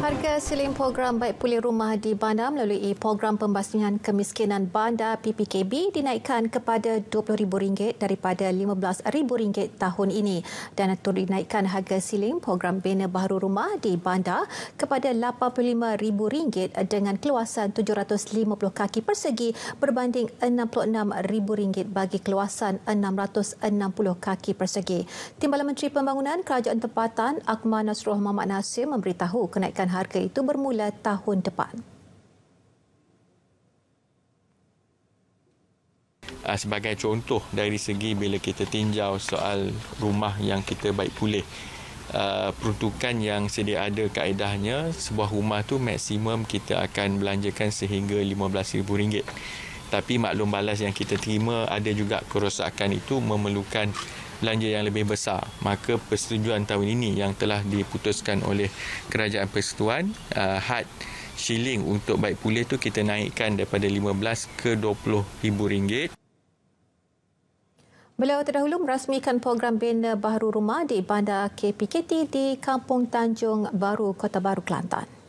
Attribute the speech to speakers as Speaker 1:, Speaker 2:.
Speaker 1: Harga siling program baik pulih rumah di bandar melalui program pembasmian kemiskinan bandar PPKB dinaikkan kepada RM20,000 daripada RM15,000 tahun ini dan turut dinaikkan harga siling program bina baharu rumah di bandar kepada RM85,000 dengan keluasan 750 kaki persegi berbanding RM66,000 bagi keluasan 660 kaki persegi. Timbalan Menteri Pembangunan Kerajaan Tempatan Akmal Nasrul Mohamad Nasir memberitahu kenaikan harga itu bermula tahun depan.
Speaker 2: Ah, sebagai contoh dari segi bila kita tinjau soal rumah yang kita baik pulih, ah, peruntukan yang sedia ada kaedahnya, sebuah rumah tu maksimum kita akan belanjakan sehingga RM15,000. Tapi maklum balas yang kita terima ada juga kerosakan itu memerlukan belanja yang lebih besar. Maka persetujuan tahun ini yang telah diputuskan oleh Kerajaan Persetuan uh, had shilling untuk baik pulih tu kita naikkan daripada 15 ke 20 ribu ringgit.
Speaker 1: Beliau terdahulu merasmikan program bina baru rumah di Bandar KPKT di Kampung Tanjung Baru, Kota Baru, Kelantan.